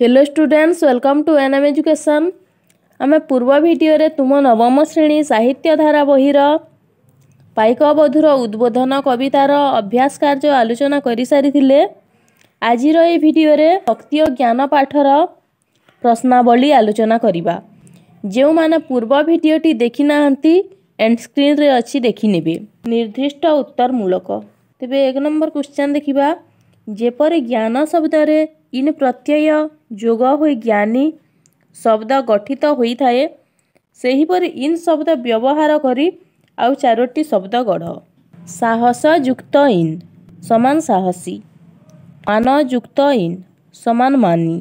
hello students welcome to N M education ଆମେ ପୂର୍ବ ଭିଡ଼ିଓରେ ତୁମ ନବମ ଶ୍ରେଣୀ ସାହିତ୍ୟ ଧାରା ବହିର ପାଇକବଧୂର ଉଦ୍ବୋଧନ କବିତାର ଅଭ୍ୟାସ କାର୍ଯ୍ୟ ଆଲୋଚନା କରିସାରିଥିଲେ ଆଜିର ଏହି ଭିଡ଼ିଓରେ ଶକ୍ତି ଓ ଜ୍ଞାନ ପାଠର ପ୍ରଶ୍ନାବଳୀ ଆଲୋଚନା କରିବା ଯେଉଁମାନେ ପୂର୍ବ ଭିଡ଼ିଓଟି ଦେଖିନାହାନ୍ତି ଏଣ୍ଡ ସ୍କ୍ରିନ୍ରେ ଅଛି ଦେଖିନେବେ ନିର୍ଦ୍ଦିଷ୍ଟ ଉତ୍ତର ମୂଳକ ତେବେ ଏକ ନମ୍ବର କ୍ୱେଶ୍ଚନ୍ ଦେଖିବା ଯେପରି ଜ୍ଞାନ ଶବ୍ଦରେ ଇନ୍ ପ୍ରତ୍ୟୟ ଯୋଗ ହୋଇ ଜ୍ଞାନୀ ଶବ୍ଦ ଗଠିତ ହୋଇଥାଏ ସେହିପରି ଇନ୍ ଶବ୍ଦ ବ୍ୟବହାର କରି ଆଉ ଚାରୋଟି ଶବ୍ଦ ଗଢ଼ ସାହସ ଯୁକ୍ତ ଇନ୍ ସମାନ ସାହସୀ ମାନ ଯୁକ୍ତ ଇନ୍ ସମାନ ମାନୀ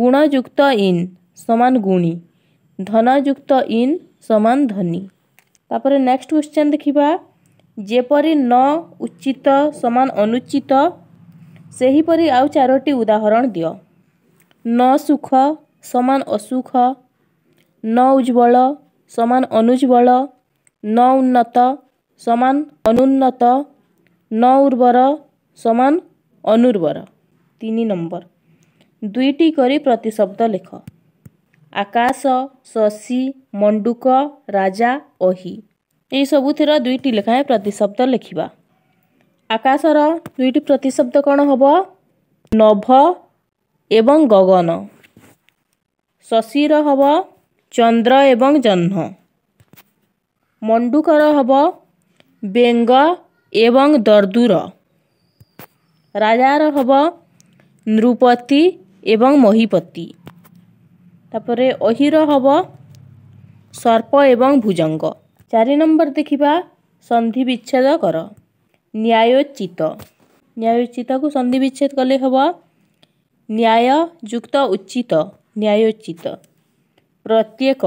ଗୁଣଯୁକ୍ତ ଇନ୍ ସମାନ ଗୁଣୀ ଧନଯୁକ୍ତ ଇନ୍ ସମାନ ଧନୀ ତାପରେ ନେକ୍ସଟ କ୍ୱେଶ୍ଚନ୍ ଦେଖିବା ଯେପରି ନ ଉଚିତ ସମାନ ଅନୁଚିତ ସେହିପରି ଆଉ ଚାରୋଟି ଉଦାହରଣ ଦିଅ न सुख समान असुख न उज्ज्वल समान अनुज्ज्वल न उन्नत समान अनुन्नत न उर्वर समान अनुर्वर तिन नम्बर दुईटी करी प्रतिशब्द लेख आकाश शशी मण्डुक राजा अहिसबुथ दुईटी लेखाएँ प्रतिशब्द लेखिबा आकाशर दुईटी प्रतिशब्द कन हे नभ ଏବଂ ଗଗନ ଶଶିର ହେବ ଚନ୍ଦ୍ର ଏବଂ ଜହ୍ନ ମଣ୍ଡୁକର ହେବ ବେଙ୍ଗ ଏବଂ ଦର୍ଦୁର ରାଜାର ହେବ ନୃପତି ଏବଂ ମହିପତି ତାପରେ ଅହିର ହେବ ସର୍ପ ଏବଂ ଭୁଜଙ୍ଗ ଚାରି ନମ୍ବର ଦେଖିବା ସନ୍ଧି ବିଚ୍ଛେଦ କର ନ୍ୟାୟୋଚିତ ନ୍ୟାୟୋଚିତକୁ ସନ୍ଧି ବିଚ୍ଛେଦ କଲେ ହେବ ନ୍ୟାୟଯୁକ୍ତ ଉଚିତ ନ୍ୟାୟୋଚିତ ପ୍ରତ୍ୟେକ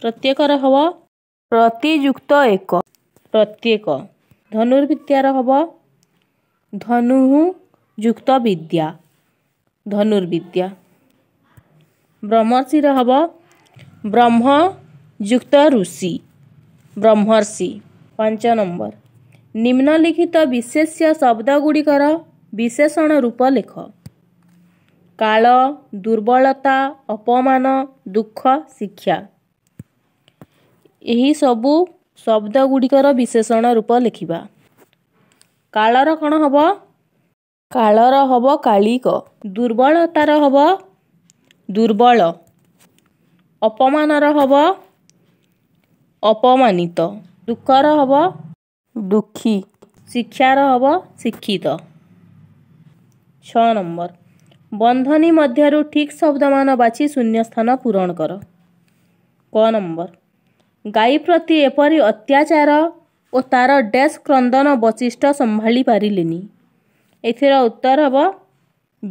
ପ୍ରତ୍ୟେକର ହେବ ପ୍ରତିଯୁକ୍ତ ଏକ ପ୍ରତ୍ୟେକ ଧନୁର୍ବିଦ୍ୟାର ହେବ ଧନୁ ଯୁକ୍ତ ବିଦ୍ୟା ଧନୁର୍ବିଦ୍ୟା ବ୍ରହ୍ମର୍ଷିର ହେବ ବ୍ରହ୍ମ ଯୁକ୍ତ ଋଷି ବ୍ରହ୍ମର୍ଷି ପାଞ୍ଚ ନମ୍ବର ନିମ୍ନଲିଖିତ ବିଶେଷ ଶବ୍ଦ ଗୁଡ଼ିକର ବିଶେଷଣ ରୂପ ଲେଖ କାଳ ଦୁର୍ବଳତା ଅପମାନ ଦୁଃଖ ଶିକ୍ଷା ଏହିସବୁ ଶବ୍ଦଗୁଡ଼ିକର ବିଶେଷଣ ରୂପ ଲେଖିବା କାଳର କ'ଣ ହେବ କାଳର ହେବ କାଳିକ ଦୁର୍ବଳତାର ହେବ ଦୁର୍ବଳ ଅପମାନର ହେବ ଅପମାନିତ ଦୁଃଖର ହେବ ଦୁଃଖୀ ଶିକ୍ଷାର ହେବ ଶିକ୍ଷିତ ଛଅ ନମ୍ବର ବନ୍ଧନୀ ମଧ୍ୟରୁ ଠିକ୍ ଶବ୍ଦମାନ ବାଛି ଶୂନ୍ୟସ୍ଥାନ ପୂରଣ କର କ ନମ୍ବର ଗାଈ ପ୍ରତି ଏପରି ଅତ୍ୟାଚାର ଓ ତା'ର କ୍ରନ୍ଦନ ବଶିଷ୍ଟ ସମ୍ଭାଳି ପାରିଲେନି ଏଥିର ଉତ୍ତର ହେବ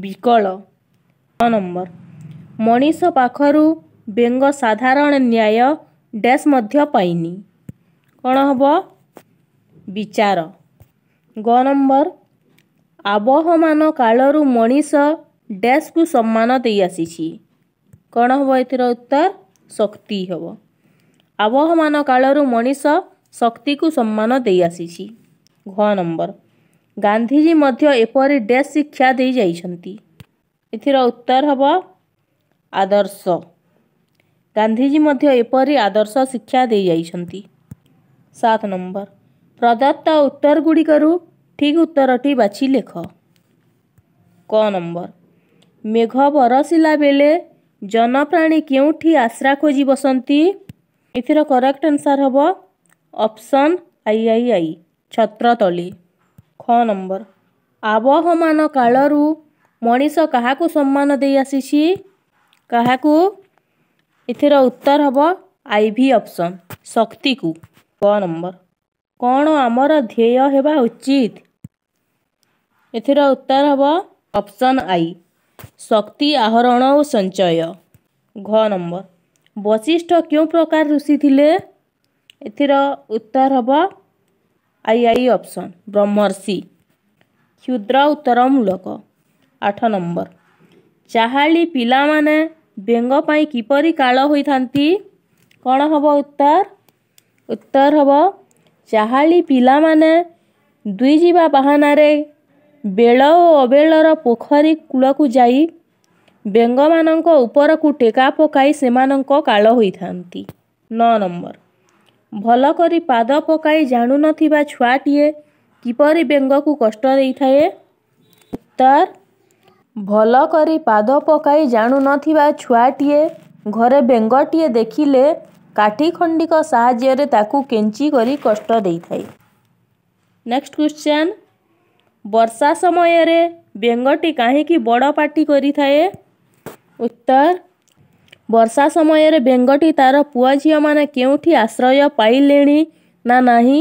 ବିକଳ କ ନମ୍ବର ମଣିଷ ପାଖରୁ ବେଙ୍ଗ ସାଧାରଣ ନ୍ୟାୟ ଡେସ୍ ମଧ୍ୟ ପାଇନି କ'ଣ ହେବ ବିଚାର ଗ ନମ୍ବର ଆବହମାନ କାଳରୁ ମଣିଷ ଡ୍ୟାସ୍କୁ ସମ୍ମାନ ଦେଇଆସିଛି କ'ଣ ହେବ ଏଥିରେ ଉତ୍ତର ଶକ୍ତି ହେବ ଆବହମାନ କାଳରୁ ମଣିଷ ଶକ୍ତିକୁ ସମ୍ମାନ ଦେଇଆସିଛି ଘ ନମ୍ବର ଗାନ୍ଧିଜୀ ମଧ୍ୟ ଏପରି ଡ୍ୟାସ୍ ଶିକ୍ଷା ଦେଇଯାଇଛନ୍ତି ଏଥିର ଉତ୍ତର ହେବ ଆଦର୍ଶ ଗାନ୍ଧିଜୀ ମଧ୍ୟ ଏପରି ଆଦର୍ଶ ଶିକ୍ଷା ଦେଇଯାଇଛନ୍ତି ସାତ ନମ୍ବର ପ୍ରଦତ୍ତ ଉତ୍ତରଗୁଡ଼ିକରୁ ଠିକ୍ ଉତ୍ତରଟି ବାଛି ଲେଖ କ ନମ୍ବର ମେଘ ବରସିଲା ବେଳେ ଜନପ୍ରାଣୀ କେଉଁଠି ଆଶ୍ରା ଖୋଜି ବସନ୍ତି ଏଥିର କରେକ୍ଟ ଆନ୍ସର୍ ହେବ ଅପସନ୍ ଆଇ ଆଇ ଆଇ ଛତ୍ରତଳି ଖ ନମ୍ବର ଆବହମାନ କାଳରୁ ମଣିଷ କାହାକୁ ସମ୍ମାନ ଦେଇ ଆସିଛି କାହାକୁ ଏଥିର ଉତ୍ତର ହେବ ଆଇ ଭି ଅପସନ୍ ଶକ୍ତିକୁ କ ନମ୍ବର କ'ଣ ଆମର ଧ୍ୟେୟ ହେବା ଉଚିତ ଏଥିର ଉତ୍ତର ହେବ ଅପସନ୍ ଆଇ ଶକ୍ତି ଆହରଣ ଓ ସଞ୍ଚୟ ଘ ନମ୍ବର ବଶିଷ୍ଠ କେଉଁ ପ୍ରକାର ଋଷି ଥିଲେ ଏଥିର ଉତ୍ତର ହେବ ଆଇ ଆଇ ଅପସନ୍ ବ୍ରହ୍ମର୍ଷି କ୍ଷୁଦ୍ର ଉତ୍ତର ମୂଳକ ଆଠ ନମ୍ବର ଚାହାଳି ପିଲାମାନେ ବେଙ୍ଗ ପାଇଁ କିପରି କାଳ ହୋଇଥାନ୍ତି କ'ଣ ହେବ ଉତ୍ତର ଉତ୍ତର ହେବ ଚାହାଳି ପିଲାମାନେ ଦୁଇ ଯିବା ବାହାନାରେ ବେଳ ଓ ଅବେଳର ପୋଖରୀ କୂଳକୁ ଯାଇ ବେଙ୍ଗମାନଙ୍କ ଉପରକୁ ଟେକା ପକାଇ ସେମାନଙ୍କ କାଳ ହୋଇଥାନ୍ତି ନଅ ନମ୍ବର ଭଲ କରି ପାଦ ପକାଇ ଜାଣୁନଥିବା ଛୁଆଟିଏ କିପରି ବେଙ୍ଗକୁ କଷ୍ଟ ଦେଇଥାଏ ଉତ୍ତର ଭଲ କରି ପାଦ ପକାଇ ଜାଣୁନଥିବା ଛୁଆଟିଏ ଘରେ ବେଙ୍ଗଟିଏ ଦେଖିଲେ କାଠି ଖଣ୍ଡିକ ସାହାଯ୍ୟରେ ତାକୁ କେଞ୍ଚି କରି କଷ୍ଟ ଦେଇଥାଏ ନେକ୍ସଟ କ୍ୱେଶ୍ଚନ୍ ବର୍ଷା ସମୟରେ ବେଙ୍ଗଟି କାହିଁକି ବଡ଼ ପାଟି କରିଥାଏ ଉତ୍ତର ବର୍ଷା ସମୟରେ ବେଙ୍ଗଟି ତା'ର ପୁଅ ଝିଅମାନେ କେଉଁଠି ଆଶ୍ରୟ ପାଇଲେଣି ନା ନାହିଁ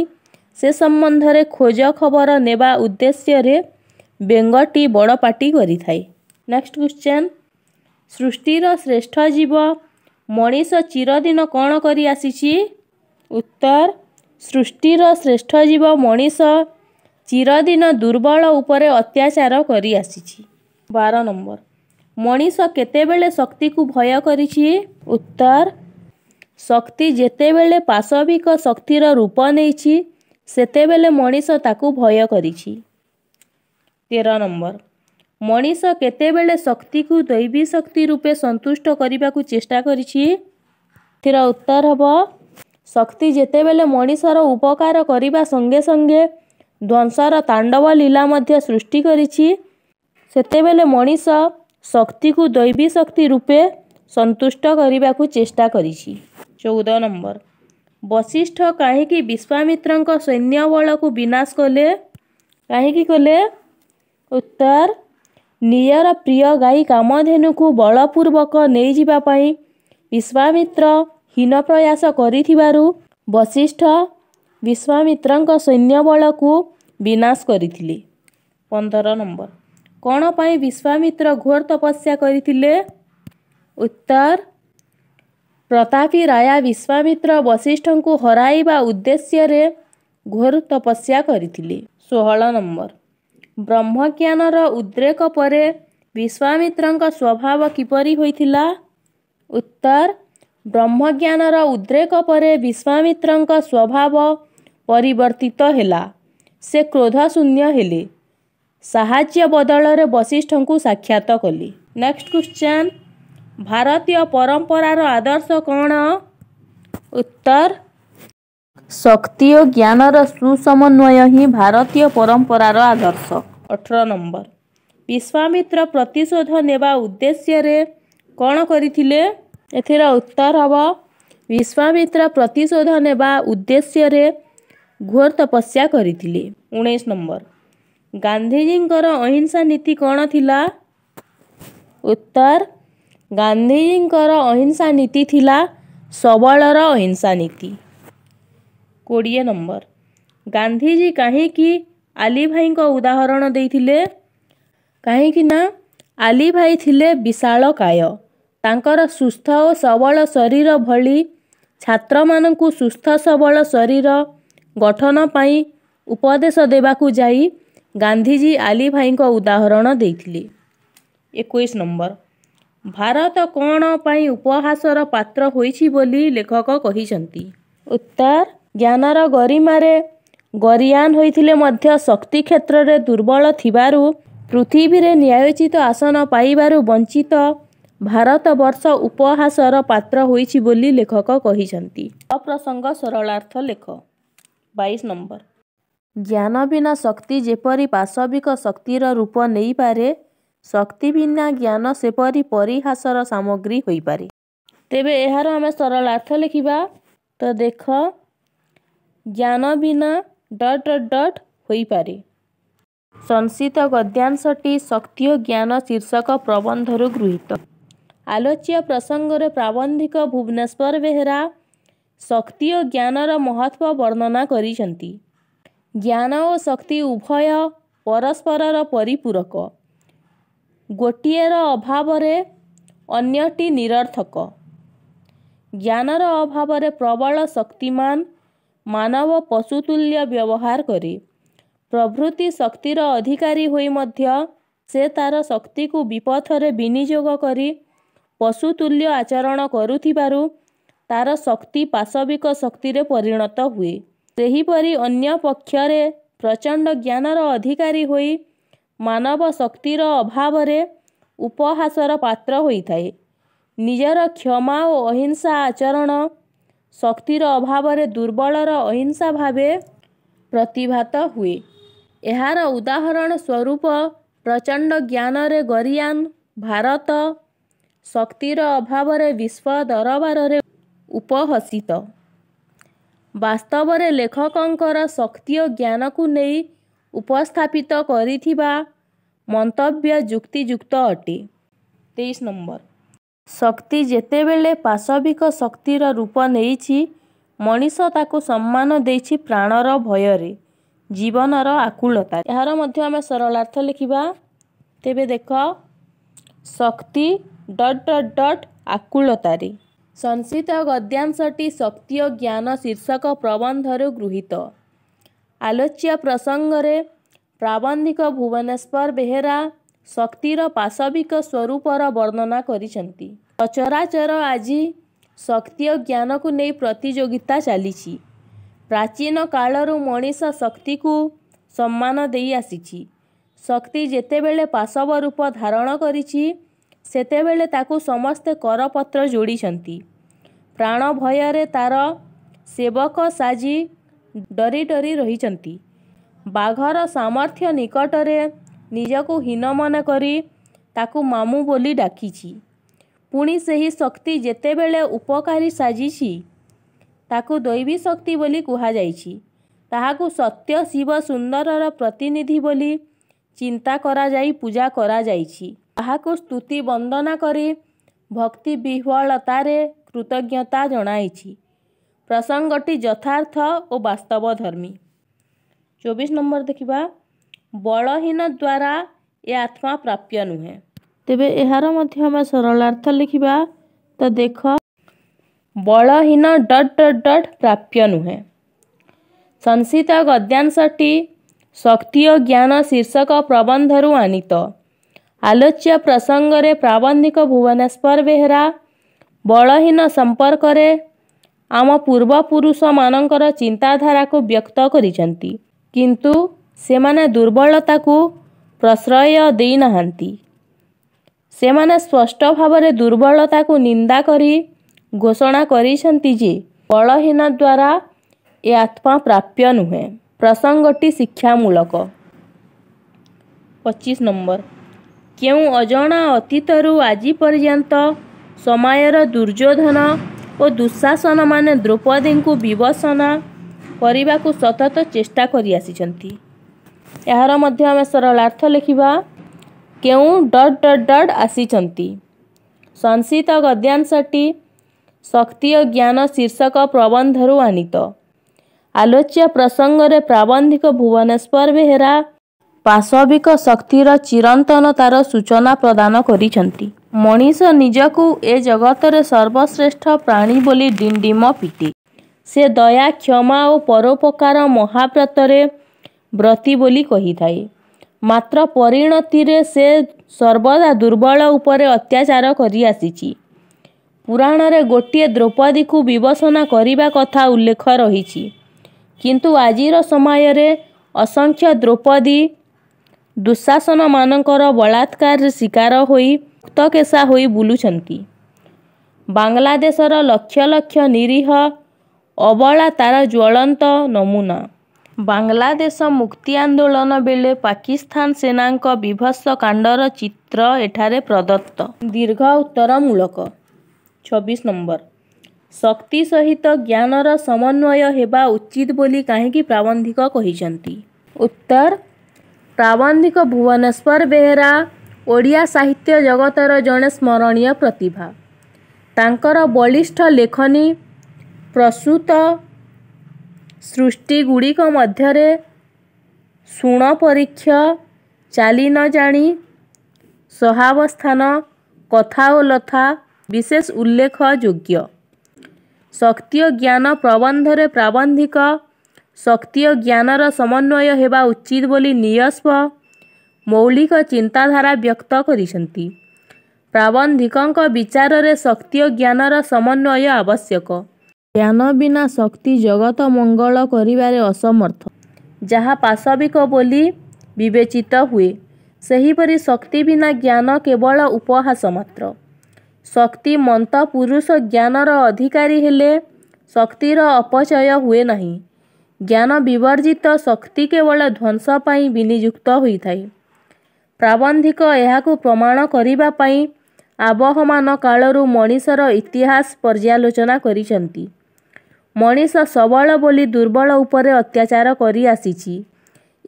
ସେ ସମ୍ବନ୍ଧରେ ଖୋଜ ଖବର ନେବା ଉଦ୍ଦେଶ୍ୟରେ ବେଙ୍ଗଟି ବଡ଼ ପାଟି କରିଥାଏ ନେକ୍ସଟ କ୍ୱେଶ୍ଚନ୍ ସୃଷ୍ଟିର ଶ୍ରେଷ୍ଠ ଜୀବ ମଣିଷ ଚିରଦିନ କ'ଣ କରି ଆସିଛି ଉତ୍ତର ସୃଷ୍ଟିର ଶ୍ରେଷ୍ଠ ଜୀବ ମଣିଷ ଚିରଦିନ ଦୁର୍ବଳ ଉପରେ ଅତ୍ୟାଚାର କରିଆସିଛି ବାର ନମ୍ବର ମଣିଷ କେତେବେଳେ ଶକ୍ତିକୁ ଭୟ କରିଛି ଉତ୍ତର ଶକ୍ତି ଯେତେବେଳେ ପାଶବିକ ଶକ୍ତିର ରୂପ ନେଇଛି ସେତେବେଳେ ମଣିଷ ତାକୁ ଭୟ କରିଛି ତେର ନମ୍ବର ମଣିଷ କେତେବେଳେ ଶକ୍ତିକୁ ଦୈବୀ ଶକ୍ତି ରୂପେ ସନ୍ତୁଷ୍ଟ କରିବାକୁ ଚେଷ୍ଟା କରିଛି ଏଥିର ଉତ୍ତର ହେବ ଶକ୍ତି ଯେତେବେଳେ ମଣିଷର ଉପକାର କରିବା ସଙ୍ଗେ ସଙ୍ଗେ तांडव लीला सृष्टि ध्वंस सेते बेले लीलाबे शक्ति को दैवी शक्ति रूपे संतुष्ट करबा को सन्तुष्टेष्टा गरि चौध नम्बर वशिष्ठ काहीँक विश्वाम्रको सैन्य बल को विनाश कले काहीँक उत्तर नियर प्रिय गाय कामधेनु को बलपूर्वक नै पई विश्वामित्र हिना प्रयास गरिब वशिष्ठ विश्वामित्रको सैन्य बलको विनाश गरिदर नम्बर कमप विश्वाम्र घोर तपस्या उत्तर प्रतापी राश्वमित्र वशिष्ठु उद्देश्य रे घोर तपस्या षो नम्बर ब्रह्मज्ञान उद्रेक पर विश्वामितको स्वभाव किपरि उत्तर ब्रह्मज्ञान उद्रेक पर विश्वामितको स्वभाव ପରିବର୍ତ୍ତିତ ହେଲା ସେ କ୍ରୋଧଶୂନ୍ୟ ହେଲେ ସାହାଯ୍ୟ ବଦଳରେ ବଶିଷ୍ଠଙ୍କୁ ସାକ୍ଷାତ କଲି ନେକ୍ସଟ କ୍ୱେଶ୍ଚନ୍ ଭାରତୀୟ ପରମ୍ପରାର ଆଦର୍ଶ କ'ଣ ଉତ୍ତର ଶକ୍ତି ଓ ଜ୍ଞାନର ସୁସମନ୍ୱୟ ହିଁ ଭାରତୀୟ ପରମ୍ପରାର ଆଦର୍ଶ ଅଠର ନମ୍ବର ବିଶ୍ୱାମିତ୍ର ପ୍ରତିଶୋଧ ନେବା ଉଦ୍ଦେଶ୍ୟରେ କ'ଣ କରିଥିଲେ ଏଥିର ଉତ୍ତର ହେବ ବିଶ୍ୱାମିତ୍ର ପ୍ରତିଶୋଧ ନେବା ଉଦ୍ଦେଶ୍ୟରେ घोर तपस्या उन्स नम्बर गान्धीजीको अहिंसा नीति उत्तर कन् अहिंसा नीति अहिंसानीति सबल र अहिंसानीतिर गान्धीजी काहीँक आली भाइको उदाहरण दिकिना भाई थिए विशाल काय तर सुस्थ औ सबल शरीर भली छात्र म सुस्थ सबल शरीर ଗଠନ ପାଇଁ ଉପଦେଶ ଦେବାକୁ ଯାଇ ଗାନ୍ଧୀଜୀ ଆଲି ଭାଇଙ୍କ ଉଦାହରଣ ଦେଇଥିଲେ ଏକୋଇଶ ନମ୍ବର ଭାରତ କ'ଣ ପାଇଁ ଉପହାସର ପାତ୍ର ହୋଇଛି ବୋଲି ଲେଖକ କହିଛନ୍ତି ଉତ୍ତର ଜ୍ଞାନର ଗରିମାରେ ଗରିଆନ ହୋଇଥିଲେ ମଧ୍ୟ ଶକ୍ତି କ୍ଷେତ୍ରରେ ଦୁର୍ବଳ ଥିବାରୁ ପୃଥିବୀରେ ନ୍ୟାୟୋଚିତ ଆସନ ପାଇବାରୁ ବଞ୍ଚିତ ଭାରତବର୍ଷ ଉପହାସର ପାତ୍ର ହୋଇଛି ବୋଲି ଲେଖକ କହିଛନ୍ତି ଅପ୍ରସଙ୍ଗ ସରଳାର୍ଥ ଲେଖ बइस नम्बर ज्ञान बिना शक्ति जपरि वास्तविक शक्तिर रूप नै पारे शक्ति बिना ज्ञान परिहासर सामग्री परिहास पारे तेबे एहार तेह्र सरल अर्थ सर त देख ज्ञान विना डट डट पारे हुन्सित गद्यांशटी शक्ति ज्ञान शीर्षक प्रबंधरु गृहित आलोच्य प्रसङ्ग र प्रबन्धिक भुवनेश्वर बेहेरा ଶକ୍ତି ଓ ଜ୍ଞାନର ମହତ୍ଵ ବର୍ଣ୍ଣନା କରିଛନ୍ତି ଜ୍ଞାନ ଓ ଶକ୍ତି ଉଭୟ ପରସ୍ପରର ପରିପୂରକ ଗୋଟିଏର ଅଭାବରେ ଅନ୍ୟଟି ନିରର୍ଥକ ଜ୍ଞାନର ଅଭାବରେ ପ୍ରବଳ ଶକ୍ତିମାନ ମାନବ ପଶୁତୁଲ୍ୟ ବ୍ୟବହାର କରେ ପ୍ରଭୃତି ଶକ୍ତିର ଅଧିକାରୀ ହୋଇ ମଧ୍ୟ ସେ ତାର ଶକ୍ତିକୁ ବିପଥରେ ବିନିଯୋଗ କରି ପଶୁତୁଲ୍ୟ ଆଚରଣ କରୁଥିବାରୁ ତାର ଶକ୍ତି ପାଶବିକ ଶକ୍ତିରେ ପରିଣତ ହୁଏ ସେହିପରି ଅନ୍ୟ ପକ୍ଷରେ ପ୍ରଚଣ୍ଡ ଜ୍ଞାନର ଅଧିକାରୀ ହୋଇ ମାନବ ଶକ୍ତିର ଅଭାବରେ ଉପହାସର ପାତ୍ର ହୋଇଥାଏ ନିଜର କ୍ଷମା ଓ ଅହିଂସା ଆଚରଣ ଶକ୍ତିର ଅଭାବରେ ଦୁର୍ବଳର ଅହିଂସା ଭାବେ ପ୍ରତିଭାତ ହୁଏ ଏହାର ଉଦାହରଣ ସ୍ୱରୂପ ପ୍ରଚଣ୍ଡ ଜ୍ଞାନରେ ଗରିଆନ୍ ଭାରତ ଶକ୍ତିର ଅଭାବରେ ବିଶ୍ୱ ଦରବାରରେ ଉପହସିତ ବାସ୍ତବରେ ଲେଖକଙ୍କର ଶକ୍ତି ଓ ଜ୍ଞାନକୁ ନେଇ ଉପସ୍ଥାପିତ କରିଥିବା ମନ୍ତବ୍ୟ ଯୁକ୍ତିଯୁକ୍ତ ଅଟେ ତେଇଶ ନମ୍ବର ଶକ୍ତି ଯେତେବେଳେ ପାଶବିକ ଶକ୍ତିର ରୂପ ନେଇଛି ମଣିଷ ତାକୁ ସମ୍ମାନ ଦେଇଛି ପ୍ରାଣର ଭୟରେ ଜୀବନର ଆକୁଳତା ଏହାର ମଧ୍ୟ ଆମେ ସରଳାର୍ଥ ଲେଖିବା ତେବେ ଦେଖ ଶକ୍ତି ଡଟ୍ ଡଟ୍ ଡଟ୍ ଆକୁଳତାରେ संसित गद्यांशी शक्ति अ ज्ञान शीर्षक प्रबन्धहरू गृहित आलोच्य प्रसङ्गले प्रबन्धिक भुवनेश्वर बेहेरा शक्तिर पासविक स्वरूप र वर्णना गरिराचर आज शक्ति अ्ञानको नै प्रतियोगिता चाहिँ प्राचीन कालरू मनिष शक्तिको सम्मान आसि शक्ति जेबे पासव रूप धारण गरि ସେତେବେଳେ ତାକୁ ସମସ୍ତେ କରପତ୍ର ଯୋଡ଼ିଛନ୍ତି ପ୍ରାଣ ଭୟରେ ତାର ସେବକ ସାଜି ଡରି ଡରି ରହିଛନ୍ତି ବାଘର ସାମର୍ଥ୍ୟ ନିକଟରେ ନିଜକୁ ହୀନ ମନେ କରି ତାକୁ ମାମୁଁ ବୋଲି ଡାକିଛି ପୁଣି ସେହି ଶକ୍ତି ଯେତେବେଳେ ଉପକାରୀ ସାଜିଛି ତାକୁ ଦୈବୀ ଶକ୍ତି ବୋଲି କୁହାଯାଇଛି ତାହାକୁ ସତ୍ୟ ଶିବ ସୁନ୍ଦରର ପ୍ରତିନିଧି ବୋଲି ଚିନ୍ତା କରାଯାଇ ପୂଜା କରାଯାଇଛି स्तुति हाको स्ुति बन्दना भक्तिवितार कृतज्ञता जणाई छी यथार्थ ओ वास्तव धर्मी 24 नंबर देखिबा बलहन द्वारा ए आत्मा प्राप्य नुहेँ त सर लिखिबा त देखो बलहन डट डट डट प्राप्य नुहेँ संसित गद्यांशी शक्ति अ ज्ञान शीर्षक प्रबन्धहरू आनित ଆଲୋଚ୍ୟ ପ୍ରସଙ୍ଗରେ ପ୍ରାବନ୍ଧିକ ଭୁବନେଶ୍ୱର ବେହେରା ବଳହୀନ ସମ୍ପର୍କରେ ଆମ ପୂର୍ବପୁରୁଷମାନଙ୍କର ଚିନ୍ତାଧାରାକୁ ବ୍ୟକ୍ତ କରିଛନ୍ତି କିନ୍ତୁ ସେମାନେ ଦୁର୍ବଳତାକୁ ପ୍ରଶ୍ରୟ ଦେଇନାହାନ୍ତି ସେମାନେ ସ୍ପଷ୍ଟ ଭାବରେ ଦୁର୍ବଳତାକୁ ନିନ୍ଦା କରି ଘୋଷଣା କରିଛନ୍ତି ଯେ ବଳହୀନ ଦ୍ୱାରା ଏ ଆତ୍ମା ପ୍ରାପ୍ୟ ନୁହେଁ ପ୍ରସଙ୍ଗଟି ଶିକ୍ଷାମୂଳକ ପଚିଶ ନମ୍ବର କେଉଁ ଅଜଣା ଅତୀତରୁ ଆଜି ପର୍ଯ୍ୟନ୍ତ ସମୟର ଦୁର୍ଯ୍ୟୋଧନ ଓ ଦୁଃଶାସନମାନେ ଦ୍ରୌପଦୀଙ୍କୁ ବିବସନା କରିବାକୁ ସତତ ଚେଷ୍ଟା କରିଆସିଛନ୍ତି ଏହାର ମଧ୍ୟ ଆମେ ସରଳାର୍ଥ ଲେଖିବା କେଉଁ ଡଟ୍ ଡଟ୍ ଡଟ୍ ଆସିଛନ୍ତି ସଂସିତ ଗଦ୍ୟାଂଶଟି ଶକ୍ତି ଓ ଜ୍ଞାନ ଶୀର୍ଷକ ପ୍ରବନ୍ଧରୁ ଆନିତ ଆଲୋଚ୍ୟ ପ୍ରସଙ୍ଗରେ ପ୍ରାବନ୍ଧିକ ଭୁବନେଶ୍ୱର ବେହେରା ପାଶ୍ୱବିକ ଶକ୍ତିର ଚିରନ୍ତନତାର ସୂଚନା ପ୍ରଦାନ କରିଛନ୍ତି ମଣିଷ ନିଜକୁ ଏ ଜଗତରେ ସର୍ବଶ୍ରେଷ୍ଠ ପ୍ରାଣୀ ବୋଲି ଡିଣ୍ଡିମ ପିଟେ ସେ ଦୟା କ୍ଷମା ଓ ପରୋପକାର ମହାବ୍ରତରେ ବ୍ରତୀ ବୋଲି କହିଥାଏ ମାତ୍ର ପରିଣତିରେ ସେ ସର୍ବଦା ଦୁର୍ବଳ ଉପରେ ଅତ୍ୟାଚାର କରିଆସିଛି ପୁରାଣରେ ଗୋଟିଏ ଦ୍ରୌପଦୀକୁ ବିବସନା କରିବା କଥା ଉଲ୍ଲେଖ ରହିଛି କିନ୍ତୁ ଆଜିର ସମୟରେ ଅସଂଖ୍ୟ ଦ୍ରୌପଦୀ दुशासन मलात्कार शिकारकसाहु बुलुन् बाङ्लादेश लक्ष लक्षरीह अब तार ज्वलन्त नमुना बाङ्लादेश मुक्ति आन्दोलन बेला पाकिस्तान सेनाको विभत्स काण्ड र चाहिँ प्रदत्त दीर्घ उत्तरमूलक छब्बिस नम्बर शक्ति सहित ज्ञान र समन्वय उचित पनि काहीँक प्राबन्धिक उत्तर ପ୍ରାବନ୍ଧିକ ଭୁବନେଶ୍ୱର ବେହେରା ଓଡ଼ିଆ ସାହିତ୍ୟ ଜଗତର ଜଣେ ସ୍ମରଣୀୟ ପ୍ରତିଭା ତାଙ୍କର ବଳିଷ୍ଠ ଲେଖନୀ ପ୍ରସ୍ତୁତ ସୃଷ୍ଟିଗୁଡ଼ିକ ମଧ୍ୟରେ ଶୁଣ ପରୀକ୍ଷ ଚାଲି ନ ଜାଣି ସହାବସ୍ଥାନ କଥା ଓ ଲଥା ବିଶେଷ ଉଲ୍ଲେଖଯୋଗ୍ୟ ଶକ୍ତି ଓ ଜ୍ଞାନ ପ୍ରବନ୍ଧରେ ପ୍ରାବନ୍ଧିକ शक्ति ज्ञान र समन्वय उचित बोली नियस्व मौलिक चिंताधारा व्यक्त गरिबन्धिक विचारले शक्ति ज्ञान र समन्वय आवश्यक ज्ञान बिना शक्ति जगत मंगल मङ्गलबार असमर्थ जहाँ पाशविक बोली बेचित हेपरि शक्ति बिना ज्ञान केवल उपहास मात्र शक्ति पुरुष ज्ञान अधिकारी अधिकारिले शक्तिर अपचय हुए नै ଜ୍ଞାନ ବିବର୍ଜିତ ଶକ୍ତି କେବଳ ଧ୍ୱଂସ ପାଇଁ ବିନିଯୁକ୍ତ ହୋଇଥାଏ ପ୍ରାବନ୍ଧିକ ଏହାକୁ ପ୍ରମାଣ କରିବା ପାଇଁ ଆବହମାନ କାଳରୁ ମଣିଷର ଇତିହାସ ପର୍ଯ୍ୟାଲୋଚନା କରିଛନ୍ତି ମଣିଷ ସବଳ ବୋଲି ଦୁର୍ବଳ ଉପରେ ଅତ୍ୟାଚାର କରିଆସିଛି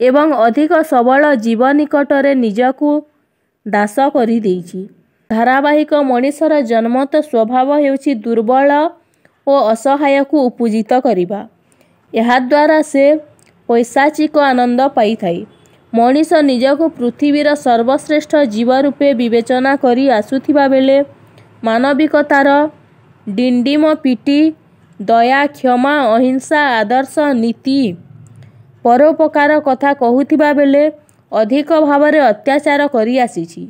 ଏବଂ ଅଧିକ ସବଳ ଜୀବ ନିକଟରେ ନିଜକୁ ଦାସ କରିଦେଇଛି ଧାରାବାହିକ ମଣିଷର ଜନ୍ମତ ସ୍ୱଭାବ ହେଉଛି ଦୁର୍ବଳ ଓ ଅସହାୟକୁ ଉପୁଜିତ କରିବା ଏହାଦ୍ୱାରା ସେ ପୈଶାଚିକ ଆନନ୍ଦ ପାଇଥାଏ ମଣିଷ ନିଜକୁ ପୃଥିବୀର ସର୍ବଶ୍ରେଷ୍ଠ ଜୀବ ରୂପେ ବିବେଚନା କରି ଆସୁଥିବା ବେଳେ ମାନବିକତାର ଡିଣ୍ଡିମ ପିଟି ଦୟା କ୍ଷମା ଅହିଂସା ଆଦର୍ଶ ନୀତି ପରୋପକାର କଥା କହୁଥିବା ବେଳେ ଅଧିକ ଭାବରେ ଅତ୍ୟାଚାର କରିଆସିଛି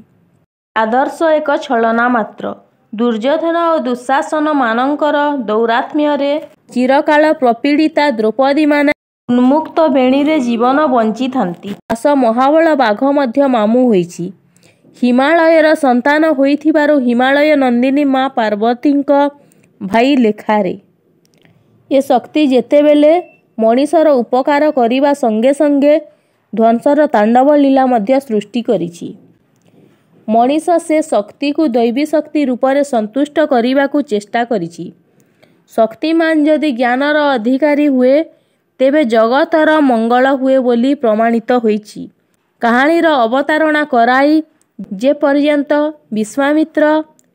ଆଦର୍ଶ ଏକ ଛଳନା ମାତ୍ର ଦୁର୍ଯ୍ୟୋଧନ ଓ ଦୁଃଶାସନମାନଙ୍କର ଦୌରାତ୍ମ୍ୟରେ ଚିରକାଳ ପ୍ରପୀଡ଼ିତା ଦ୍ରୌପଦୀମାନେ ଉନ୍ମୁକ୍ତ ବେଣୀରେ ଜୀବନ ବଞ୍ଚିଥାନ୍ତି ଦାସ ମହାବଳ ବାଘ ମଧ୍ୟ ମାମୁଁ ହୋଇଛି ହିମାଳୟର ସନ୍ତାନ ହୋଇଥିବାରୁ ହିମାଳୟ ନନ୍ଦିନୀ ମା ପାର୍ବତୀଙ୍କ ଭାଇ ଲେଖାରେ ଏ ଶକ୍ତି ଯେତେବେଳେ ମଣିଷର ଉପକାର କରିବା ସଙ୍ଗେ ସଙ୍ଗେ ଧ୍ୱଂସର ତାଣ୍ଡବ ଲୀଳା ମଧ୍ୟ ସୃଷ୍ଟି କରିଛି ମଣିଷ ସେ ଶକ୍ତିକୁ ଦୈବୀ ଶକ୍ତି ରୂପରେ ସନ୍ତୁଷ୍ଟ କରିବାକୁ ଚେଷ୍ଟା କରିଛି ଶକ୍ତିମାନ ଯଦି ଜ୍ଞାନର ଅଧିକାରୀ ହୁଏ ତେବେ ଜଗତର ମଙ୍ଗଳ ହୁଏ ବୋଲି ପ୍ରମାଣିତ ହୋଇଛି କାହାଣୀର ଅବତାରଣା କରାଇ ଯେପର୍ଯ୍ୟନ୍ତ ବିଶ୍ୱାମିତ୍ର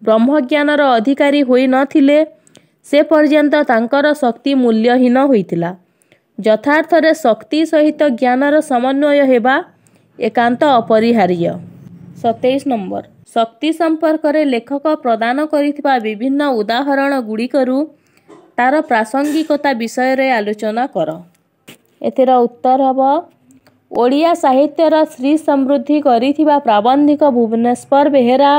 ବ୍ରହ୍ମଜ୍ଞାନର ଅଧିକାରୀ ହୋଇନଥିଲେ ସେ ପର୍ଯ୍ୟନ୍ତ ତାଙ୍କର ଶକ୍ତି ମୂଲ୍ୟହୀନ ହୋଇଥିଲା ଯଥାର୍ଥରେ ଶକ୍ତି ସହିତ ଜ୍ଞାନର ସମନ୍ୱୟ ହେବା ଏକାନ୍ତ ଅପରିହାର୍ଯ୍ୟ ସତେଇଶ ନମ୍ବର ଶକ୍ତି ସମ୍ପର୍କରେ ଲେଖକ ପ୍ରଦାନ କରିଥିବା ବିଭିନ୍ନ ଉଦାହରଣ ଗୁଡ଼ିକରୁ ତାର ପ୍ରାସଙ୍ଗିକତା ବିଷୟରେ ଆଲୋଚନା କର ଏଥିର ଉତ୍ତର ହେବ ଓଡ଼ିଆ ସାହିତ୍ୟର ଶ୍ରୀ ସମୃଦ୍ଧି କରିଥିବା ପ୍ରାବନ୍ଧିକ ଭୁବନେଶ୍ୱର ବେହେରା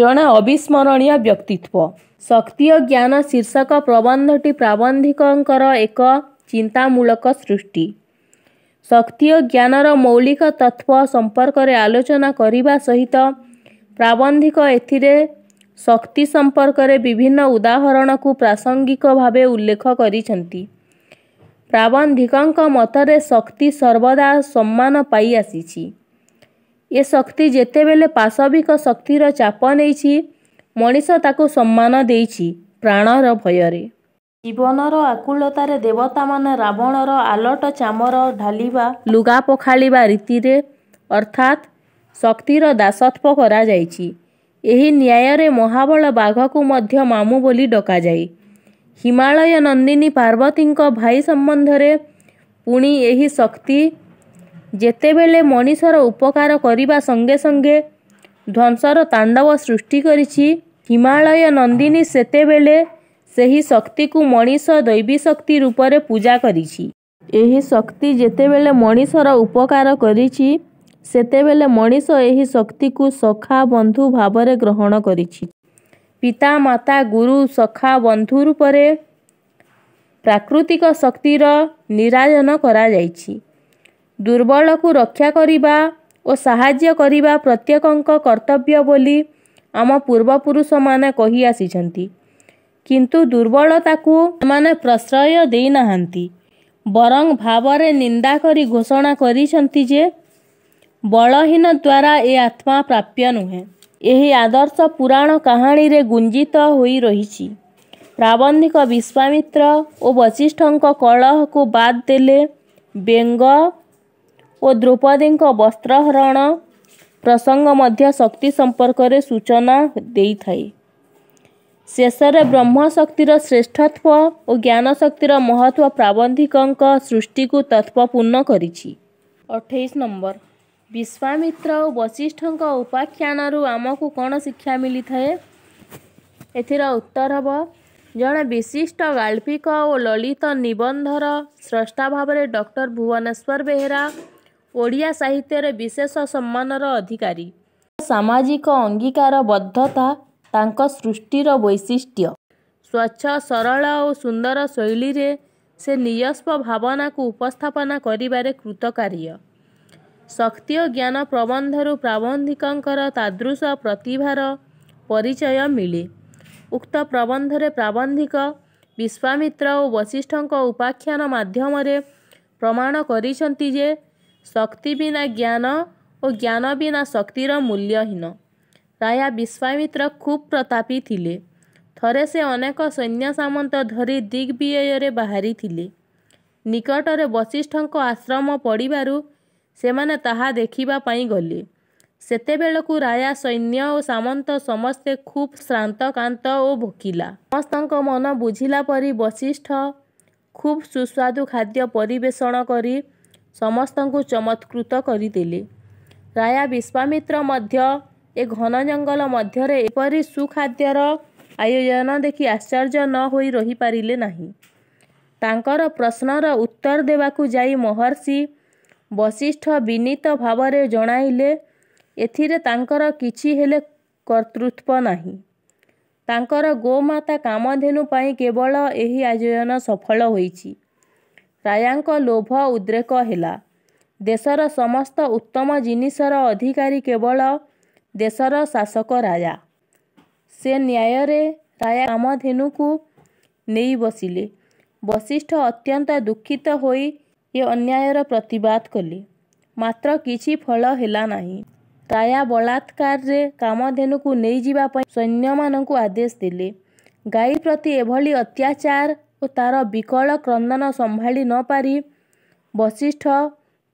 ଜଣେ ଅବିସ୍ମରଣୀୟ ବ୍ୟକ୍ତିତ୍ୱ ଶକ୍ତି ଓ ଜ୍ଞାନ ଶୀର୍ଷକ ପ୍ରବନ୍ଧଟି ପ୍ରାବନ୍ଧିକଙ୍କର ଏକ ଚିନ୍ତାମୂଳକ ସୃଷ୍ଟି ଶକ୍ତି ଓ ଜ୍ଞାନର ମୌଳିକ ତତ୍ଵ ସମ୍ପର୍କରେ ଆଲୋଚନା କରିବା ସହିତ ପ୍ରାବନ୍ଧିକ ଏଥିରେ ଶକ୍ତି ସମ୍ପର୍କରେ ବିଭିନ୍ନ ଉଦାହରଣକୁ ପ୍ରାସଙ୍ଗିକ ଭାବେ ଉଲ୍ଲେଖ କରିଛନ୍ତି ପ୍ରାବନ୍ଧିକଙ୍କ ମତରେ ଶକ୍ତି ସର୍ବଦା ସମ୍ମାନ ପାଇଆସିଛି ଏ ଶକ୍ତି ଯେତେବେଳେ ପାଶବିକ ଶକ୍ତିର ଚାପ ନେଇଛି ମଣିଷ ତାକୁ ସମ୍ମାନ ଦେଇଛି ପ୍ରାଣର ଭୟରେ ଜୀବନର ଆକୁଳତାରେ ଦେବତାମାନେ ରାବଣର ଆଲଟ ଚାମର ଢାଲିବା ଲୁଗା ପଖାଳିବା ରୀତିରେ ଅର୍ଥାତ୍ ଶକ୍ତିର ଦାସତ୍ଵ କରାଯାଇଛି ଏହି ନ୍ୟାୟରେ ମହାବଳ ବାଘକୁ ମଧ୍ୟ ମାମୁଁ ବୋଲି ଡକାଯାଏ ହିମାଳୟ ନନ୍ଦିନୀ ପାର୍ବତୀଙ୍କ ଭାଇ ସମ୍ବନ୍ଧରେ ପୁଣି ଏହି ଶକ୍ତି ଯେତେବେଳେ ମଣିଷର ଉପକାର କରିବା ସଙ୍ଗେ ସଙ୍ଗେ ଧ୍ୱଂସର ତାଣ୍ଡବ ସୃଷ୍ଟି କରିଛି ହିମାଳୟ ନନ୍ଦିନୀ ସେତେବେଳେ ସେହି ଶକ୍ତିକୁ ମଣିଷ ଦୈବୀ ଶକ୍ତି ରୂପରେ ପୂଜା କରିଛି ଏହି ଶକ୍ତି ଯେତେବେଳେ ମଣିଷର ଉପକାର କରିଛି ସେତେବେଳେ ମଣିଷ ଏହି ଶକ୍ତିକୁ ସଖା ବନ୍ଧୁ ଭାବରେ ଗ୍ରହଣ କରିଛି ପିତା ମାତା ଗୁରୁ ସଖା ବନ୍ଧୁ ରୂପରେ ପ୍ରାକୃତିକ ଶକ୍ତିର ନିରାଜନ କରାଯାଇଛି ଦୁର୍ବଳକୁ ରକ୍ଷା କରିବା ଓ ସାହାଯ୍ୟ କରିବା ପ୍ରତ୍ୟେକଙ୍କ କର୍ତ୍ତବ୍ୟ ବୋଲି ଆମ ପୂର୍ବପୁରୁଷମାନେ କହିଆସିଛନ୍ତି किंतु किन दुर्बलताको प्रश्रय दि वरङ निंदा निन्दाकरी घोषणा गरिन्छ बलहन द्वारा ए आत्मा प्राप्य नुहेँ यही आदर्श पुराण कहाँ र गुञ्जित हुन्छ प्रबन्धिक विश्वामित्र ओ वशिष्ठ को बाद देले बेंग बेङ्ग द्रौपदीको वस्त्रहरण प्रसंग मध्य शक्ति संपर्क रे सूचना दिए ଶେଷରେ ବ୍ରହ୍ମ ଶକ୍ତିର ଶ୍ରେଷ୍ଠତ୍ଵ ଓ ଜ୍ଞାନ ଶକ୍ତିର ମହତ୍ଵ ପ୍ରାବନ୍ଧିକଙ୍କ ସୃଷ୍ଟିକୁ ତତ୍ପୂର୍ଣ୍ଣ କରିଛି ଅଠେଇଶ ନମ୍ବର ବିଶ୍ୱାମିତ୍ର ଓ ବଶିଷ୍ଠଙ୍କ ଉପାଖ୍ୟାନରୁ ଆମକୁ କ'ଣ ଶିକ୍ଷା ମିଳିଥାଏ ଏଥିର ଉତ୍ତର ହେବ ଜଣେ ବିଶିଷ୍ଟ ଗାଳ୍ପିକ ଓ ଲଳିତ ନିବନ୍ଧର ସ୍ରଷ୍ଟା ଭାବରେ ଡକ୍ଟର ଭୁବନେଶ୍ୱର ବେହେରା ଓଡ଼ିଆ ସାହିତ୍ୟରେ ବିଶେଷ ସମ୍ମାନର ଅଧିକାରୀ ସାମାଜିକ ଅଙ୍ଗୀକାରବଦ୍ଧତା ତାଙ୍କ ସୃଷ୍ଟିର ବୈଶିଷ୍ଟ୍ୟ ସ୍ୱଚ୍ଛ ସରଳ ଓ ସୁନ୍ଦର ଶୈଳୀରେ ସେ ନିଜସ୍ୱ ଭାବନାକୁ ଉପସ୍ଥାପନା କରିବାରେ କୃତକାର୍ଯ୍ୟ ଶକ୍ତି ଓ ଜ୍ଞାନ ପ୍ରବନ୍ଧରୁ ପ୍ରାବନ୍ଧିକଙ୍କର ତାଦୃଶ ପ୍ରତିଭାର ପରିଚୟ ମିଳେ ଉକ୍ତ ପ୍ରବନ୍ଧରେ ପ୍ରାବନ୍ଧିକ ବିଶ୍ୱାମିତ୍ର ଓ ବଶିଷ୍ଠଙ୍କ ଉପାଖ୍ୟାନ ମାଧ୍ୟମରେ ପ୍ରମାଣ କରିଛନ୍ତି ଯେ ଶକ୍ତି ବିନା ଜ୍ଞାନ ଓ ଜ୍ଞାନ ବିନା ଶକ୍ତିର ମୂଲ୍ୟହୀନ ରାୟା ବିଶ୍ୱାମିତ୍ର ଖୁବ୍ ପ୍ରତାପୀ ଥିଲେ ଥରେ ସେ ଅନେକ ସୈନ୍ୟ ସାମନ୍ତ ଧରି ଦିଗ୍ବିଜୟରେ ବାହାରିଥିଲେ ନିକଟରେ ବଶିଷ୍ଠଙ୍କ ଆଶ୍ରମ ପଡ଼ିବାରୁ ସେମାନେ ତାହା ଦେଖିବା ପାଇଁ ଗଲେ ସେତେବେଳକୁ ରାୟା ସୈନ୍ୟ ଓ ସାମନ୍ତ ସମସ୍ତେ ଖୁବ୍ ଶ୍ରାନ୍ତକାନ୍ତ ଓ ଭୋକିଲା ସମସ୍ତଙ୍କ ମନ ବୁଝିଲା ପରି ବଶିଷ୍ଠ ଖୁବ୍ ସୁସ୍ୱାଦୁ ଖାଦ୍ୟ ପରିବେଷଣ କରି ସମସ୍ତଙ୍କୁ ଚମତ୍କୃତ କରିଦେଲେ ରାୟା ବିଶ୍ୱାମିତ୍ର ମଧ୍ୟ ଏ ଘନ ଜଙ୍ଗଲ ମଧ୍ୟରେ ଏପରି ସୁଖାଦ୍ୟର ଆୟୋଜନ ଦେଖି ଆଶ୍ଚର୍ଯ୍ୟ ନ ହୋଇ ରହିପାରିଲେ ନାହିଁ ତାଙ୍କର ପ୍ରଶ୍ନର ଉତ୍ତର ଦେବାକୁ ଯାଇ ମହର୍ଷି ବଶିଷ୍ଠ ବିନୀତ ଭାବରେ ଜଣାଇଲେ ଏଥିରେ ତାଙ୍କର କିଛି ହେଲେ କର୍ତ୍ତୃତ୍ୱ ନାହିଁ ତାଙ୍କର ଗୋମାତା କାମଧେନୁ ପାଇଁ କେବଳ ଏହି ଆୟୋଜନ ସଫଳ ହୋଇଛି ରାୟାଙ୍କ ଲୋଭ ଉଦ୍ରେକ ହେଲା ଦେଶର ସମସ୍ତ ଉତ୍ତମ ଜିନିଷର ଅଧିକାରୀ କେବଳ ଦେଶର ଶାସକ ରାଜା ସେ ନ୍ୟାୟରେ ରାୟା କାମଧେନୁକୁ ନେଇ ବସିଲେ ବଶିଷ୍ଠ ଅତ୍ୟନ୍ତ ଦୁଃଖିତ ହୋଇ ଏ ଅନ୍ୟାୟର ପ୍ରତିବାଦ କଲେ ମାତ୍ର କିଛି ଫଳ ହେଲା ନାହିଁ ରାୟା ବଳାତ୍କାରରେ କାମଧେନୁକୁ ନେଇଯିବା ପାଇଁ ସୈନ୍ୟମାନଙ୍କୁ ଆଦେଶ ଦେଲେ ଗାଈ ପ୍ରତି ଏଭଳି ଅତ୍ୟାଚାର ଓ ତା'ର ବିକଳ କ୍ରନ୍ଦନ ସମ୍ଭାଳି ନପାରି ବଶିଷ୍ଠ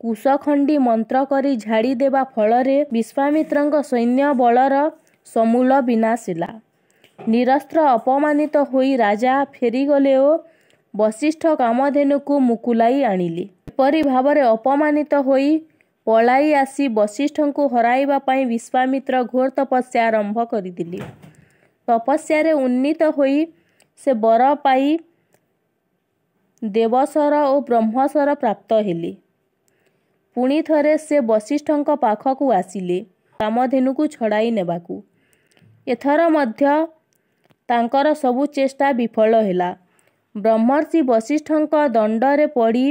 କୁଶଖଣ୍ଡି ମନ୍ତ୍ର କରି ଝାଡ଼ିଦେବା ଫଳରେ ବିଶ୍ୱାମିତ୍ରଙ୍କ ସୈନ୍ୟ ବଳର ସମୂଳ ହେଲା ନିରସ୍ତ୍ର ଅପମାନିତ ହୋଇ ରାଜା ଫେରିଗଲେ ଓ ବଶିଷ୍ଠ କାମଧେନୁକୁ ମୁକୁଲାଇ ଆଣିଲେ ଏପରି ଭାବରେ ଅପମାନିତ ହୋଇ ପଳାଇ ଆସି ବଶିଷ୍ଠଙ୍କୁ ହରାଇବା ପାଇଁ ବିଶ୍ୱାମିତ୍ର ଘୋର ତପସ୍ୟା ଆରମ୍ଭ କରିଥିଲେ ତପସ୍ୟାରେ ଉନ୍ନୀତ ହୋଇ ସେ ବର ପାଇ ଦେବସର ଓ ବ୍ରହ୍ମସର ପ୍ରାପ୍ତ ହେଲେ ପୁଣି ଥରେ ସେ ବଶିଷ୍ଠଙ୍କ ପାଖକୁ ଆସିଲେ କାମଧେନୁକୁ ଛଡ଼ାଇ ନେବାକୁ ଏଥର ମଧ୍ୟ ତାଙ୍କର ସବୁ ଚେଷ୍ଟା ବିଫଳ ହେଲା ବ୍ରହ୍ମର୍ଷି ବଶିଷ୍ଠଙ୍କ ଦଣ୍ଡରେ ପଡ଼ି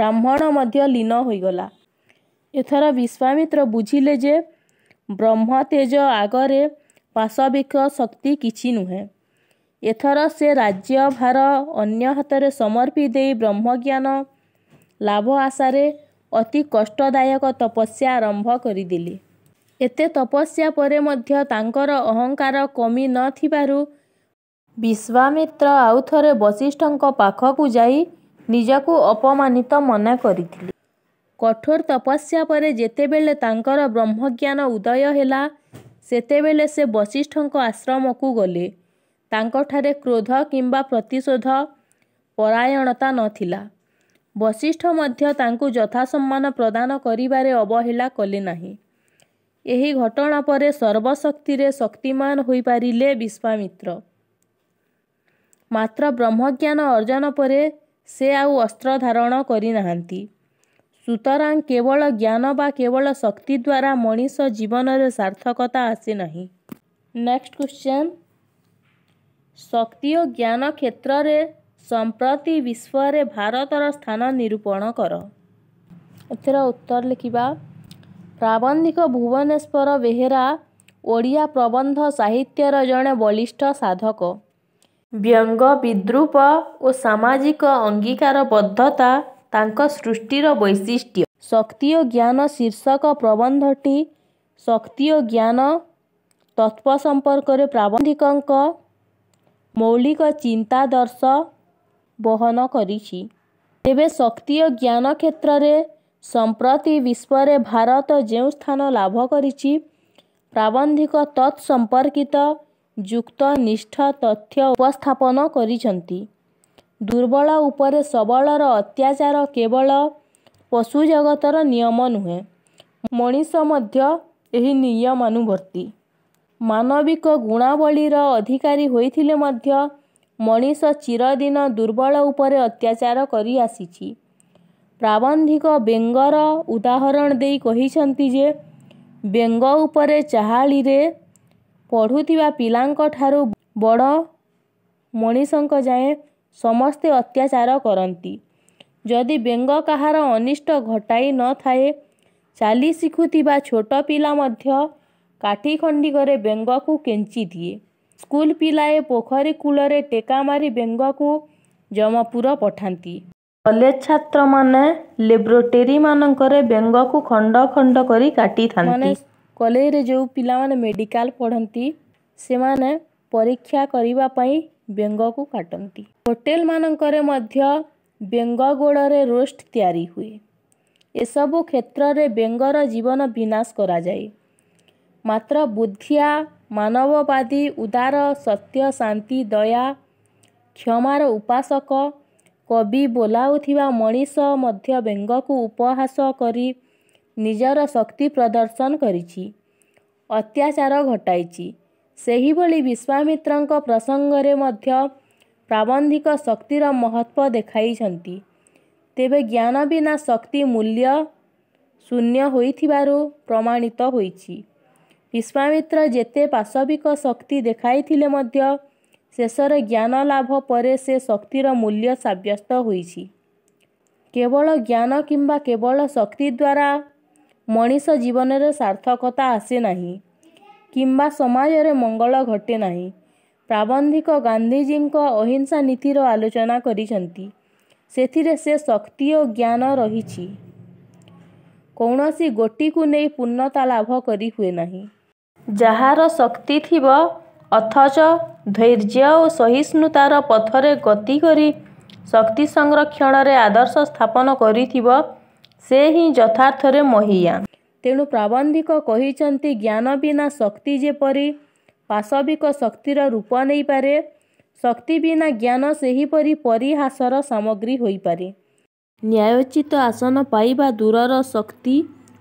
ବ୍ରାହ୍ମଣ ମଧ୍ୟ ଲୀନ ହୋଇଗଲା ଏଥର ବିଶ୍ୱାମିତ୍ର ବୁଝିଲେ ଯେ ବ୍ରହ୍ମ ତେଜ ଆଗରେ ପାଶବିକ ଶକ୍ତି କିଛି ନୁହେଁ ଏଥର ସେ ରାଜ୍ୟଭାର ଅନ୍ୟ ହାତରେ ସମର୍ପି ଦେଇ ବ୍ରହ୍ମଜ୍ଞାନ ଲାଭ ଆଶାରେ ଅତି କଷ୍ଟଦାୟକ ତପସ୍ୟା ଆରମ୍ଭ କରିଦେଲେ ଏତେ ତପସ୍ୟା ପରେ ମଧ୍ୟ ତାଙ୍କର ଅହଙ୍କାର କମି ନଥିବାରୁ ବିଶ୍ୱାମିତ୍ର ଆଉ ଥରେ ବଶିଷ୍ଠଙ୍କ ପାଖକୁ ଯାଇ ନିଜକୁ ଅପମାନିତ ମନେ କରିଥିଲେ କଠୋର ତପସ୍ୟା ପରେ ଯେତେବେଳେ ତାଙ୍କର ବ୍ରହ୍ମଜ୍ଞାନ ଉଦୟ ହେଲା ସେତେବେଳେ ସେ ବଶିଷ୍ଠଙ୍କ ଆଶ୍ରମକୁ ଗଲେ ତାଙ୍କଠାରେ କ୍ରୋଧ କିମ୍ବା ପ୍ରତିଶୋଧ ପରାୟଣତା ନଥିଲା ବଶିଷ୍ଠ ମଧ୍ୟ ତାଙ୍କୁ ଯଥାସମ୍ମାନ ପ୍ରଦାନ କରିବାରେ ଅବହେଳା କଲେ ନାହିଁ ଏହି ଘଟଣା ପରେ ସର୍ବଶକ୍ତିରେ ଶକ୍ତିମାନ ହୋଇପାରିଲେ ବିଶ୍ୱାମିତ୍ର ମାତ୍ର ବ୍ରହ୍ମଜ୍ଞାନ ଅର୍ଜନ ପରେ ସେ ଆଉ ଅସ୍ତ୍ର ଧାରଣ କରିନାହାନ୍ତି ସୁତରାଂ କେବଳ ଜ୍ଞାନ ବା କେବଳ ଶକ୍ତି ଦ୍ୱାରା ମଣିଷ ଜୀବନରେ ସାର୍ଥକତା ଆସିନାହିଁ ନେକ୍ସଟ କ୍ୱେଶ୍ଚନ୍ ଶକ୍ତି ଓ ଜ୍ଞାନ କ୍ଷେତ୍ରରେ ସମ୍ପ୍ରତି ବିଶ୍ୱରେ ଭାରତର ସ୍ଥାନ ନିରୂପଣ କର ଏଥିର ଉତ୍ତର ଲେଖିବା ପ୍ରାବନ୍ଧିକ ଭୁବନେଶ୍ୱର ବେହେରା ଓଡ଼ିଆ ପ୍ରବନ୍ଧ ସାହିତ୍ୟର ଜଣେ ବଳିଷ୍ଠ ସାଧକ ବ୍ୟଙ୍ଗ ବିଦ୍ରୁପ ଓ ସାମାଜିକ ଅଙ୍ଗୀକାରବଦ୍ଧତା ତାଙ୍କ ସୃଷ୍ଟିର ବୈଶିଷ୍ଟ୍ୟ ଶକ୍ତି ଓ ଜ୍ଞାନ ଶୀର୍ଷକ ପ୍ରବନ୍ଧଟି ଶକ୍ତି ଓ ଜ୍ଞାନ ତତ୍ପ ସମ୍ପର୍କରେ ପ୍ରାବନ୍ଧିକଙ୍କ ମୌଳିକ ଚିନ୍ତାଦର୍ଶ ବହନ କରିଛି ତେବେ ଶକ୍ତି ଓ ଜ୍ଞାନ କ୍ଷେତ୍ରରେ ସମ୍ପ୍ରତି ବିଶ୍ୱରେ ଭାରତ ଯେଉଁ ସ୍ଥାନ ଲାଭ କରିଛି ପ୍ରାବନ୍ଧିକ ତତ୍ ସମ୍ପର୍କିତ ଯୁକ୍ତ ନିଷ୍ଠ ତଥ୍ୟ ଉପସ୍ଥାପନ କରିଛନ୍ତି ଦୁର୍ବଳ ଉପରେ ସବଳର ଅତ୍ୟାଚାର କେବଳ ପଶୁ ଜଗତର ନିୟମ ନୁହେଁ ମଣିଷ ମଧ୍ୟ ଏହି ନିୟମାନୁବର୍ତ୍ତୀ ମାନବିକ ଗୁଣାବଳୀର ଅଧିକାରୀ ହୋଇଥିଲେ ମଧ୍ୟ ମଣିଷ ଚିରଦିନ ଦୁର୍ବଳ ଉପରେ ଅତ୍ୟାଚାର କରିଆସିଛି ପ୍ରାବନ୍ଧିକ ବେଙ୍ଗର ଉଦାହରଣ ଦେଇ କହିଛନ୍ତି ଯେ ବେଙ୍ଗ ଉପରେ ଚାହାଳିରେ ପଢ଼ୁଥିବା ପିଲାଙ୍କଠାରୁ ବଡ଼ ମଣିଷଙ୍କ ଯାଏଁ ସମସ୍ତେ ଅତ୍ୟାଚାର କରନ୍ତି ଯଦି ବେଙ୍ଗ କାହାର ଅନିଷ୍ଟ ଘଟାଇ ନଥାଏ ଚାଲି ଶିଖୁଥିବା ଛୋଟ ପିଲା ମଧ୍ୟ କାଠି ଖଣ୍ଡିକରେ ବେଙ୍ଗକୁ କେଞ୍ଚି ଦିଏ ସ୍କୁଲ ପିଲାଏ ପୋଖରୀ କୂଳରେ ଟେକା ମାରି ବେଙ୍ଗକୁ ଜମପୁର ପଠାନ୍ତି କଲେଜ ଛାତ୍ରମାନେ ଲେବ୍ରୋଟେରୀମାନଙ୍କରେ ବେଙ୍ଗକୁ ଖଣ୍ଡ ଖଣ୍ଡ କରି କାଟିଥାନ୍ତି ମାନେ କଲେଜରେ ଯେଉଁ ପିଲାମାନେ ମେଡ଼ିକାଲ ପଢ଼ନ୍ତି ସେମାନେ ପରୀକ୍ଷା କରିବା ପାଇଁ ବେଙ୍ଗକୁ କାଟନ୍ତି ହୋଟେଲମାନଙ୍କରେ ମଧ୍ୟ ବେଙ୍ଗ ଗୋଡ଼ରେ ରୋଷ୍ଟ ତିଆରି ହୁଏ ଏସବୁ କ୍ଷେତ୍ରରେ ବେଙ୍ଗର ଜୀବନ ବିନାଶ କରାଯାଏ ମାତ୍ର ବୁଦ୍ଧିଆ ମାନବବାଦୀ ଉଦାର ସତ୍ୟ ଶାନ୍ତି ଦୟା କ୍ଷମାର ଉପାସକ କବି ବୋଲାଉଥିବା ମଣିଷ ମଧ୍ୟ ବେଙ୍ଗକୁ ଉପହାସ କରି ନିଜର ଶକ୍ତି ପ୍ରଦର୍ଶନ କରିଛି ଅତ୍ୟାଚାର ଘଟାଇଛି ସେହିଭଳି ବିଶ୍ୱାମିତ୍ରଙ୍କ ପ୍ରସଙ୍ଗରେ ମଧ୍ୟ ପ୍ରାବନ୍ଧିକ ଶକ୍ତିର ମହତ୍ଵ ଦେଖାଇଛନ୍ତି ତେବେ ଜ୍ଞାନ ବିନା ଶକ୍ତି ମୂଲ୍ୟ ଶୂନ୍ୟ ହୋଇଥିବାରୁ ପ୍ରମାଣିତ ହୋଇଛି ବିଶ୍ୱାମିତ୍ର ଯେତେ ପାଶବିକ ଶକ୍ତି ଦେଖାଇଥିଲେ ମଧ୍ୟ ଶେଷରେ ଜ୍ଞାନ ଲାଭ ପରେ ସେ ଶକ୍ତିର ମୂଲ୍ୟ ସାବ୍ୟସ୍ତ ହୋଇଛି କେବଳ ଜ୍ଞାନ କିମ୍ବା କେବଳ ଶକ୍ତି ଦ୍ୱାରା ମଣିଷ ଜୀବନରେ ସାର୍ଥକତା ଆସେ ନାହିଁ କିମ୍ବା ସମାଜରେ ମଙ୍ଗଳ ଘଟେ ନାହିଁ ପ୍ରାବନ୍ଧିକ ଗାନ୍ଧୀଜୀଙ୍କ ଅହିଂସା ନୀତିର ଆଲୋଚନା କରିଛନ୍ତି ସେଥିରେ ସେ ଶକ୍ତି ଓ ଜ୍ଞାନ ରହିଛି କୌଣସି ଗୋଟିକୁ ନେଇ ପୂର୍ଣ୍ଣତା ଲାଭ କରିହୁଏ ନାହିଁ ଯାହାର ଶକ୍ତି ଥିବ ଅଥଚ ଧୈର୍ଯ୍ୟ ଓ ସହିଷ୍ଣୁତାର ପଥରେ ଗତି କରି ଶକ୍ତି ସଂରକ୍ଷଣରେ ଆଦର୍ଶ ସ୍ଥାପନ କରିଥିବ ସେ ହିଁ ଯଥାର୍ଥରେ ମହିୟା ତେଣୁ ପ୍ରାବନ୍ଧିକ କହିଛନ୍ତି ଜ୍ଞାନ ବିନା ଶକ୍ତି ଯେପରି ପାଶବିକ ଶକ୍ତିର ରୂପ ନେଇପାରେ ଶକ୍ତି ବିନା ଜ୍ଞାନ ସେହିପରି ପରିହାସର ସାମଗ୍ରୀ ହୋଇପାରେ ନ୍ୟାୟୋଚିତ ଆସନ ପାଇବା ଦୂରର ଶକ୍ତି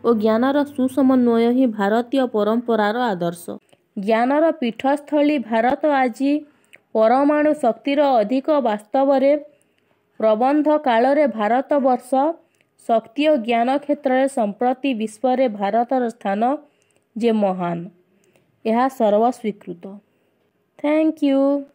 ଓ ଜ୍ଞାନର ସୁସମନ୍ୱୟ ହିଁ ଭାରତୀୟ ପରମ୍ପରାର ଆଦର୍ଶ ଜ୍ଞାନର ପୀଠସ୍ଥଳୀ ଭାରତ ଆଜି ପରମାଣୁ ଶକ୍ତିର ଅଧିକ ବାସ୍ତବରେ ପ୍ରବନ୍ଧ କାଳରେ ଭାରତବର୍ଷ ଶକ୍ତି ଓ ଜ୍ଞାନ କ୍ଷେତ୍ରରେ ସମ୍ପ୍ରତି ବିଶ୍ୱରେ ଭାରତର ସ୍ଥାନ ଯେ ମହାନ ଏହା ସର୍ବସ୍ୱୀକୃତ ଥ୍ୟାଙ୍କ ୟୁ